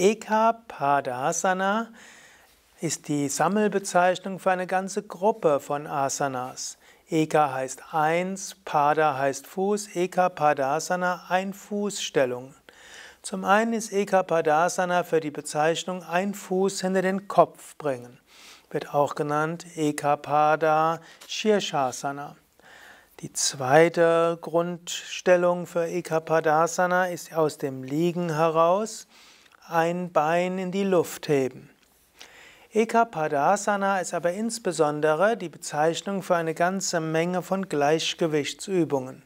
Eka Padasana ist die Sammelbezeichnung für eine ganze Gruppe von Asanas. Eka heißt eins, Pada heißt Fuß, Eka Padasana ein Fußstellung. Zum einen ist Eka Padasana für die Bezeichnung ein Fuß hinter den Kopf bringen, wird auch genannt Eka Pada Shirshasana. Die zweite Grundstellung für Eka Padasana ist aus dem Liegen heraus ein Bein in die Luft heben. Ekapadasana ist aber insbesondere die Bezeichnung für eine ganze Menge von Gleichgewichtsübungen.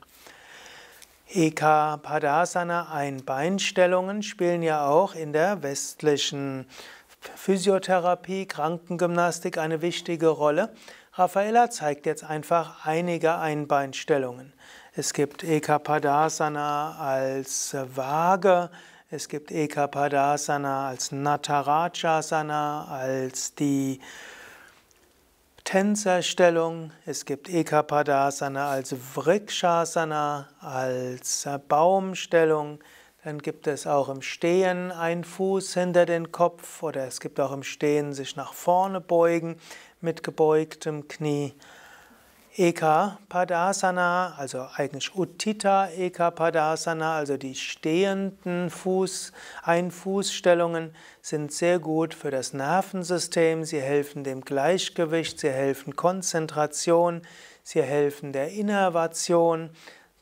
Ekapadasana Einbeinstellungen spielen ja auch in der westlichen Physiotherapie, Krankengymnastik eine wichtige Rolle. Raffaella zeigt jetzt einfach einige Einbeinstellungen. Es gibt Ekapadasana als Waage, es gibt Ekapadasana als Natarajasana, als die Tänzerstellung. Es gibt Ekapadasana als Vrikshasana, als Baumstellung. Dann gibt es auch im Stehen einen Fuß hinter den Kopf oder es gibt auch im Stehen sich nach vorne beugen mit gebeugtem Knie. Eka Padasana, also eigentlich Uttita Padasana, also die stehenden Fuß, Einfußstellungen sind sehr gut für das Nervensystem. Sie helfen dem Gleichgewicht, sie helfen Konzentration, sie helfen der Innervation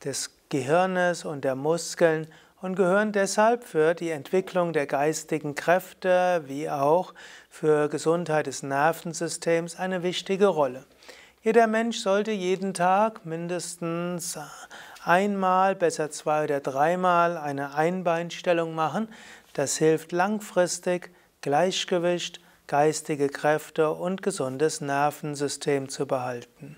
des Gehirnes und der Muskeln und gehören deshalb für die Entwicklung der geistigen Kräfte wie auch für Gesundheit des Nervensystems eine wichtige Rolle. Jeder Mensch sollte jeden Tag mindestens äh, einmal, besser zwei oder dreimal eine Einbeinstellung machen. Das hilft langfristig, Gleichgewicht, geistige Kräfte und gesundes Nervensystem zu behalten.